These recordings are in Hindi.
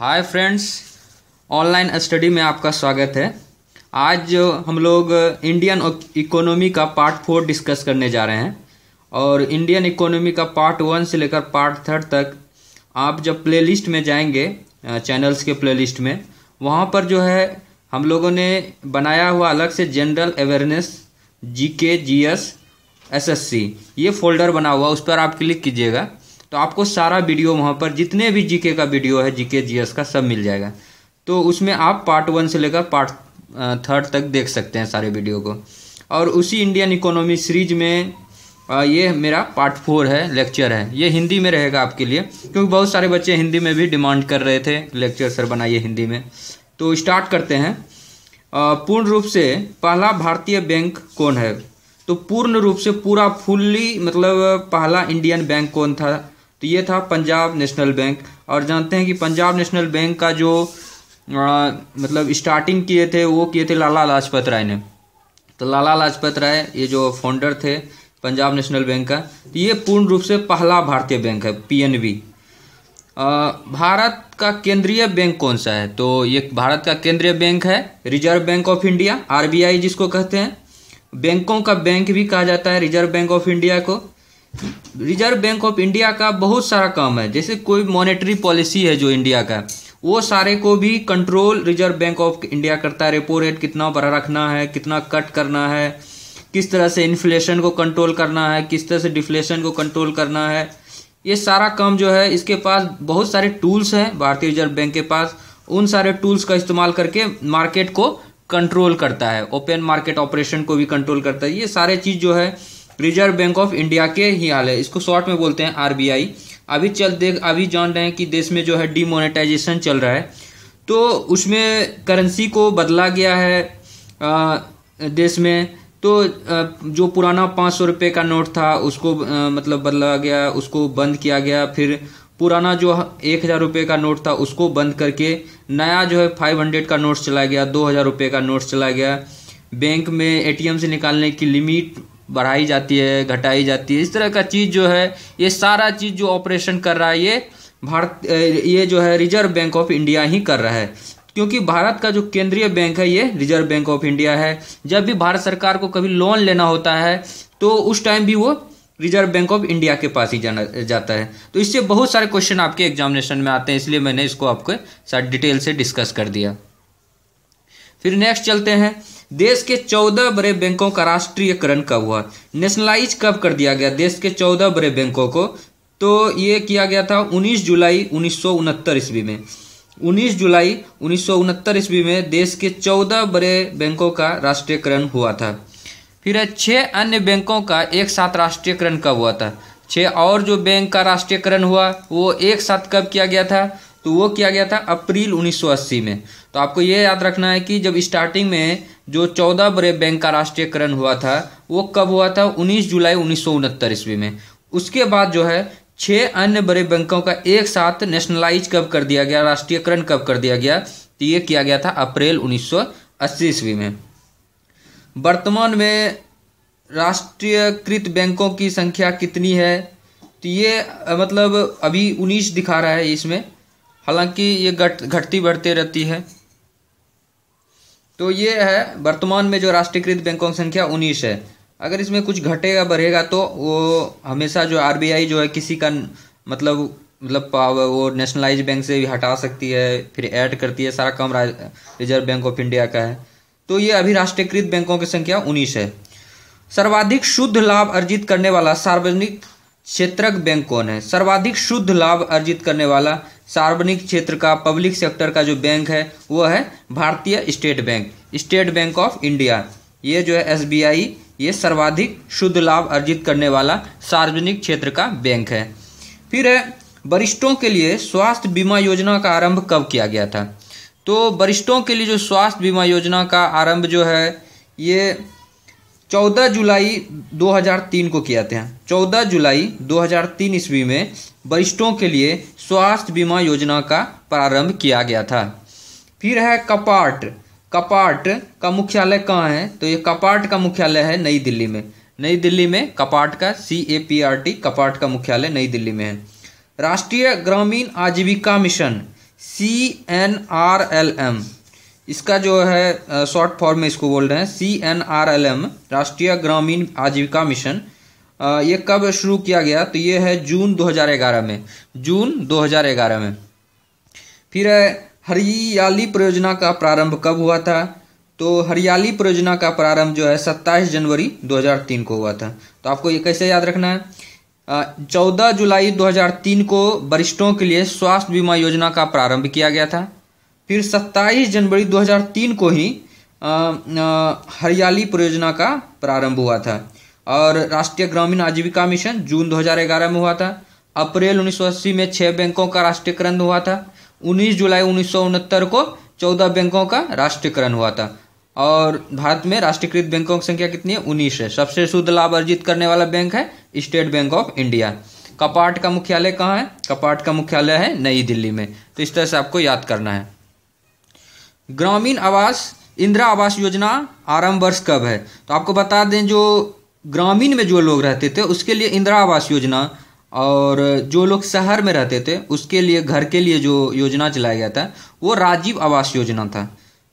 हाय फ्रेंड्स ऑनलाइन स्टडी में आपका स्वागत है आज हम लोग इंडियन इकोनॉमी का पार्ट फोर डिस्कस करने जा रहे हैं और इंडियन इकोनॉमी का पार्ट वन से लेकर पार्ट थर्ड तक आप जब प्लेलिस्ट में जाएंगे चैनल्स के प्लेलिस्ट में वहाँ पर जो है हम लोगों ने बनाया हुआ अलग से general awareness G K G S S S C ये फोल्डर बना हुआ उस पर आप क्लिक कीजिएगा तो आपको सारा वीडियो वहाँ पर जितने भी जीके का वीडियो है जीके जीएस का सब मिल जाएगा तो उसमें आप पार्ट वन से लेकर पार्ट थर्ड तक देख सकते हैं सारे वीडियो को और उसी इंडियन इकोनॉमी सीरीज में ये मेरा पार्ट फोर है लेक्चर है ये हिंदी में रहेगा आपके लिए क्योंकि बहुत सारे बच्चे हिंदी में भी डिमांड कर रहे थे लेक्चर सर बनाइए हिंदी में तो स्टार्ट करते हैं पूर्ण रूप से पहला भारतीय बैंक कौन है तो पूर्ण रूप से पूरा फुल्ली मतलब पहला इंडियन बैंक कौन था तो ये था पंजाब नेशनल बैंक और जानते हैं कि पंजाब नेशनल बैंक का जो आ, मतलब स्टार्टिंग किए थे वो किए थे लाला लाजपत राय ने तो लाला लाजपत राय ये जो फाउंडर थे पंजाब नेशनल बैंक का तो ये पूर्ण रूप से पहला भारतीय बैंक है पीएनबी भारत का केंद्रीय बैंक कौन सा है तो ये भारत का केंद्रीय बैंक है Reserve Bank of India RBI जिसको कहते हैं बैंकों का बैंक भी कहा जाता है रिजर्व बैंक ऑफ इंडिया को रिजर्व बैंक ऑफ इंडिया का बहुत सारा काम है जैसे कोई मॉनेटरी पॉलिसी है जो इंडिया का वो सारे को भी control Reserve Bank of India करता है रेपो रेट कितना बढ़ा रखना है कितना कट करना है किस तरह से इन्फ्लेशन को कंट्रोल करना है किस तरह से डिफ्लेशन को कंट्रोल करना है ये सारा काम जो है इसके पास बहुत सारे टूल्स हैं भारतीय रिजर्व बैंक के पास उन सारे टूल्स का इस्तेमाल करके मार्केट को कंट्रोल करता है ओपन मार्केट ऑपरेशन को भी कंट्रोल करता है ये सारे चीज़ जो है रिजर्व बैंक ऑफ इंडिया के ही हाल है इसको शॉर्ट में बोलते हैं आरबीआई अभी चल देख अभी जान रहे हैं कि देश में जो है डीमोनेटाइजेशन चल रहा है तो उसमें करेंसी को बदला गया है आ, देश में तो जो पुराना पाँच सौ रुपये का नोट था उसको मतलब बदला गया उसको बंद किया गया फिर पुराना जो एक हज़ार रुपये का नोट था उसको बंद करके नया जो है फाइव हंड्रेड का नोट चला गया दो हज़ार रुपये का नोट चला गया बैंक में एटीएम से निकालने की लिमिट बढ़ाई जाती है घटाई जाती है इस तरह का चीज़ जो है ये सारा चीज़ जो ऑपरेशन कर रहा है ये भारत ये जो है रिजर्व बैंक ऑफ इंडिया ही कर रहा है क्योंकि भारत का जो केंद्रीय बैंक है ये रिजर्व बैंक ऑफ इंडिया है जब भी भारत सरकार को कभी लोन लेना होता है तो उस टाइम भी वो रिजर्व बैंक ऑफ इंडिया के पास ही जाना जाता है तो इससे बहुत सारे क्वेश्चन आपके एग्जामिनेशन में आते हैं इसलिए मैंने इसको आपके साथ डिटेल से डिस्कस कर दिया फिर नेक्स्ट चलते हैं देश के चौदह बड़े बैंकों का राष्ट्रीयकरण कब हुआ नेशनलाइज कब कर दिया गया देश के चौदह बड़े बैंकों को तो ये किया गया था 19 जुलाई उन्नीस ईस्वी में 19 जुलाई उन्नीस ईस्वी में देश के 14 बड़े बैंकों का राष्ट्रीयकरण हुआ था फिर छः अन्य बैंकों का एक साथ राष्ट्रीयकरण कब हुआ था छः और जो बैंक का राष्ट्रीयकरण हुआ वो एक साथ कब किया गया था तो वो किया गया था अप्रैल 1980 में तो आपको ये याद रखना है कि जब स्टार्टिंग में जो चौदह बड़े बैंक का राष्ट्रीयकरण हुआ था वो कब हुआ था 19 जुलाई उन्नीस ईस्वी में उसके बाद जो है छः अन्य बड़े बैंकों का एक साथ नेशनलाइज कब कर दिया गया राष्ट्रीयकरण कब कर दिया गया तो ये किया गया था अप्रैल 1980 ईस्वी में वर्तमान में राष्ट्रीयकृत बैंकों की संख्या कितनी है तो ये मतलब अभी 19 दिखा रहा है इसमें हालांकि ये घट घटती बढ़ती रहती है तो ये है वर्तमान में जो राष्ट्रीयकृत बैंकों की संख्या उन्नीस है अगर इसमें कुछ घटेगा बढ़ेगा तो वो हमेशा जो आरबीआई जो है किसी का मतलब मतलब पावर वो नेशनलाइज बैंक से भी हटा सकती है फिर ऐड करती है सारा काम रिजर्व बैंक ऑफ इंडिया का है तो ये अभी राष्ट्रीयकृत बैंकों की संख्या उन्नीस है सर्वाधिक शुद्ध लाभ अर्जित करने वाला सार्वजनिक क्षेत्रक बैंक कौन है सर्वाधिक शुद्ध लाभ अर्जित करने वाला सार्वजनिक क्षेत्र का पब्लिक सेक्टर का जो बैंक है वो है भारतीय State Bank State Bank of India ये जो है एस ये सर्वाधिक शुद्ध लाभ अर्जित करने वाला सार्वजनिक क्षेत्र का बैंक है फिर है वरिष्ठों के लिए स्वास्थ्य बीमा योजना का आरंभ कब किया गया था तो वरिष्ठों के लिए जो स्वास्थ्य बीमा योजना का आरंभ जो है ये 14 जुलाई 2003 को किया था 14 जुलाई 2003 ईस्वी में वरिष्ठों के लिए स्वास्थ्य बीमा योजना का प्रारंभ किया गया था फिर है कपाट कपाट का मुख्यालय कहाँ है तो ये कपाट का मुख्यालय है नई दिल्ली में नई दिल्ली में कपाट का C A P R T CAPART का मुख्यालय नई दिल्ली में है Rashtriya Gramin Ajeevika mission C N R L M इसका जो है शॉर्ट फॉर्म में इसको बोल रहे हैं C N R L M Rashtriya Gramin Ajeevika mission ये कब शुरू किया गया तो ये है जून 2011 में जून 2011 में फिर हरियाली परियोजना का प्रारंभ कब हुआ था तो हरियाली परियोजना का प्रारंभ जो है 27 जनवरी 2003 को हुआ था तो आपको ये कैसे याद रखना है चौदह जुलाई 2003 को वरिष्ठों के लिए स्वास्थ्य बीमा योजना का प्रारंभ किया गया था फिर 27 जनवरी 2003 को ही हरियाली परियोजना का प्रारंभ हुआ था और राष्ट्रीय ग्रामीण आजीविका मिशन जून 2011 में हुआ था अप्रैल 1980 में छह बैंकों का राष्ट्रीयकरण हुआ था 19 जुलाई उन्नीस को चौदह बैंकों का राष्ट्रीयकरण हुआ था और भारत में राष्ट्रीयकृत बैंकों की संख्या कितनी है उन्नीस है सबसे शुद्ध लाभ अर्जित करने वाला बैंक है स्टेट बैंक ऑफ इंडिया कपाट का मुख्यालय कहाँ है कपाट का मुख्यालय है नई दिल्ली में तो इस तरह से आपको याद करना है ग्रामीण आवास इंदिरा आवास योजना आरंभ वर्ष कब है तो आपको बता दें जो ग्रामीण में जो लोग रहते थे उसके लिए इंदिरा आवास योजना और जो लोग शहर में रहते थे उसके लिए घर के लिए जो योजना चलाया गया था वो राजीव आवास योजना था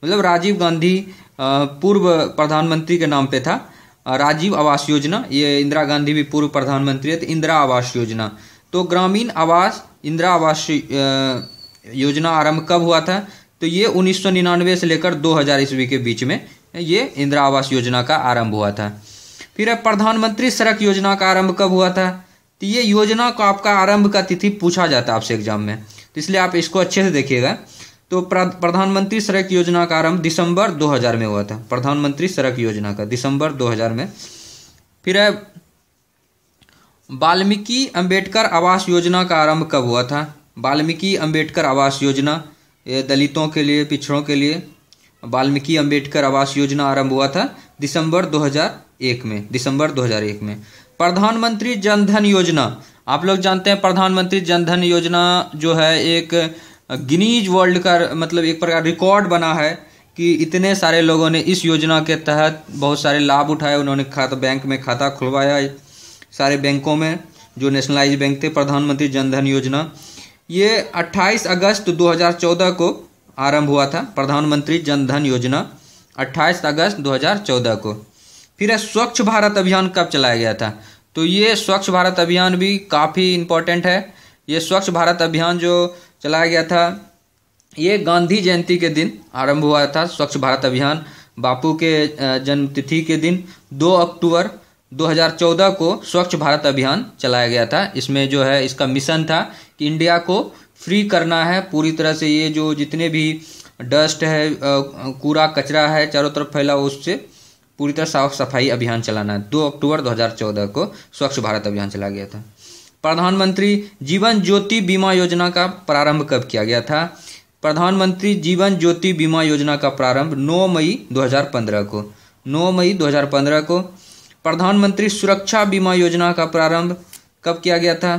मतलब राजीव गांधी पूर्व प्रधानमंत्री के नाम पे था राजीव आवास योजना ये इंदिरा गांधी भी पूर्व प्रधानमंत्री है तो इंदिरा आवास योजना तो ग्रामीण आवास इंदिरा आवास योजना आरंभ कब हुआ था तो ये उन्नीस से लेकर दो ईस्वी के बीच में ये इंदिरा आवास योजना का आरंभ हुआ था फिर प्रधानमंत्री सड़क योजना का आरंभ कब हुआ था तो ये योजना का आपका आरंभ का तिथि पूछा जाता है आपसे एग्जाम में तो इसलिए आप इसको अच्छे से देखिएगा तो प्रधानमंत्री सड़क योजना का आरंभ दिसंबर 2000 में हुआ था प्रधानमंत्री सड़क योजना का दिसंबर 2000 में फिर है वाल्मीकि अंबेडकर आवास योजना का आरंभ कब हुआ था वाल्मीकि अंबेडकर आवास योजना ये दलितों के लिए पिछड़ों के लिए वाल्मीकि अंबेडकर आवास योजना आरंभ हुआ था दिसंबर एक में दिसंबर 2001 में प्रधानमंत्री जनधन योजना आप लोग जानते हैं प्रधानमंत्री जनधन योजना जो है एक गिनीज वर्ल्ड का मतलब एक प्रकार रिकॉर्ड बना है कि इतने सारे लोगों ने इस योजना के तहत बहुत सारे लाभ उठाए उन्होंने खाता बैंक में खाता खुलवाया सारे बैंकों में जो नेशनलाइज बैंक थे प्रधानमंत्री जनधन योजना ये 28 अगस्त 2014 को आरंभ हुआ था प्रधानमंत्री जनधन योजना 28 अगस्त 2014 को फिर है स्वच्छ भारत अभियान कब चलाया गया था तो ये स्वच्छ भारत अभियान भी काफ़ी इम्पोर्टेंट है ये स्वच्छ भारत अभियान जो चलाया गया था ये गांधी जयंती के दिन आरंभ हुआ था स्वच्छ भारत अभियान बापू के जन्मतिथि के दिन 2 अक्टूबर 2014 को स्वच्छ भारत अभियान चलाया गया था इसमें जो है इसका मिशन था कि इंडिया को फ्री करना है पूरी तरह से ये जो जितने भी डस्ट है कूड़ा कचरा है चारों तरफ फैला उससे पूरी तरह साफ सफाई अभियान चलाना दो अक्टूबर 2014 को स्वच्छ भारत अभियान चला गया था प्रधानमंत्री जीवन ज्योति बीमा योजना का प्रारंभ कब किया गया था प्रधानमंत्री जीवन ज्योति बीमा योजना का प्रारंभ 9 मई 2015 को 9 मई 2015 को प्रधानमंत्री सुरक्षा बीमा योजना का प्रारंभ कब किया गया था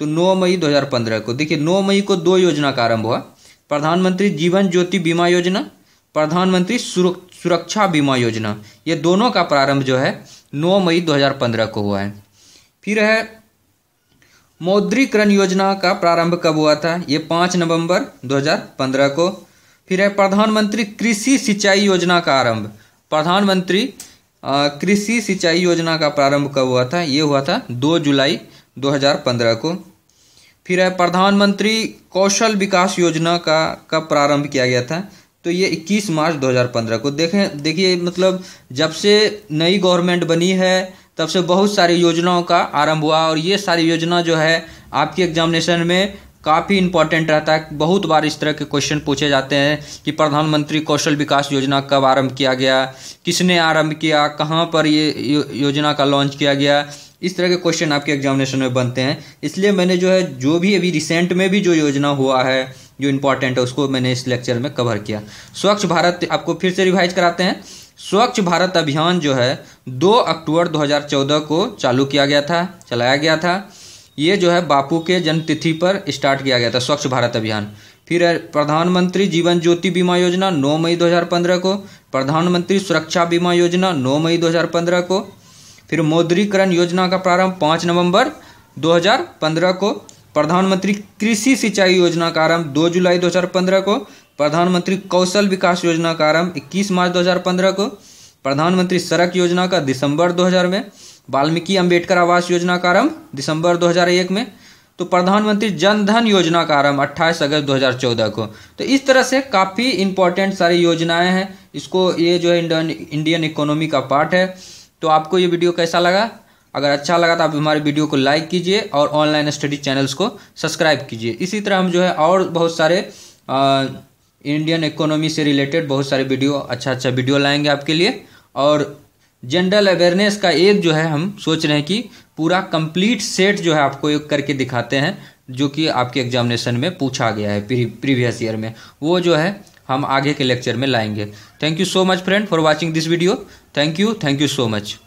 तो 9 मई 2015 को देखिए 9 मई को दो योजना का आरंभ हुआ प्रधानमंत्री जीवन ज्योति बीमा योजना प्रधानमंत्री सुरक्षा बीमा योजना ये दोनों का प्रारंभ जो है 9 मई 2015 को हुआ है फिर है मौद्रीकरण योजना का प्रारंभ कब हुआ था ये 5 नवंबर 2015 को फिर है प्रधानमंत्री कृषि सिंचाई योजना का आरंभ प्रधानमंत्री कृषि सिंचाई योजना का प्रारंभ कब हुआ था ये हुआ था 2 जुलाई 2015 को फिर है प्रधानमंत्री कौशल विकास योजना का कब प्रारंभ किया गया था तो ये 21 मार्च 2015 को देखें देखिए मतलब जब से नई गवर्नमेंट बनी है तब से बहुत सारी योजनाओं का आरंभ हुआ और ये सारी योजना जो है आपकी एग्जामिनेशन में काफ़ी इंपॉर्टेंट रहता है बहुत बार इस तरह के क्वेश्चन पूछे जाते हैं कि प्रधानमंत्री कौशल विकास योजना कब आरंभ किया गया किसने आरंभ किया कहाँ पर ये योजना का लॉन्च किया गया इस तरह के क्वेश्चन आपके एग्जामिनेशन में बनते हैं इसलिए मैंने जो है जो भी अभी रिसेंट में भी जो योजना हुआ है जो इम्पोर्टेंट है उसको मैंने इस लेक्चर में कवर किया स्वच्छ भारत आपको फिर से रिवाइज कराते हैं स्वच्छ भारत अभियान जो है 2 अक्टूबर 2014 को चालू किया गया था चलाया गया था ये जो है बापू के जन्मतिथि पर स्टार्ट किया गया था स्वच्छ भारत अभियान फिर प्रधानमंत्री जीवन ज्योति बीमा योजना 9 मई 2015 को प्रधानमंत्री सुरक्षा बीमा योजना 9 मई 2015 को फिर मौद्रीकरण योजना का प्रारंभ 5 नवंबर 2015 को प्रधानमंत्री कृषि सिंचाई योजना का आरंभ 2 जुलाई 2015 को प्रधानमंत्री कौशल विकास योजना का आरंभ 21 मार्च 2015 को प्रधानमंत्री सड़क योजना का दिसंबर 2000 में वाल्मीकि अंबेडकर आवास योजना का आरंभ दिसंबर 2001 में तो प्रधानमंत्री जन धन योजना का आरंभ अट्ठाईस अगस्त चौदह को तो इस तरह से काफ़ी इंपॉर्टेंट सारी योजनाएं हैं इसको ये जो है इंडियन इकोनॉमी का पार्ट है तो आपको ये वीडियो कैसा लगा अगर अच्छा लगा तो आप हमारे वीडियो को लाइक कीजिए और ऑनलाइन स्टडी चैनल्स को सब्सक्राइब कीजिए इसी तरह हम जो है और बहुत सारे आ, इंडियन इकोनॉमी से रिलेटेड बहुत सारे वीडियो अच्छा अच्छा वीडियो लाएंगे आपके लिए और जनरल अवेयरनेस का एक जो है हम सोच रहे हैं कि पूरा कंप्लीट सेट जो है आपको एक करके दिखाते हैं जो कि आपके एग्जामिनेशन में पूछा गया है प्रीवियस ईयर में वो जो है हम आगे के लेक्चर में लाएंगे thank you so much friend for watching this video thank you thank you so much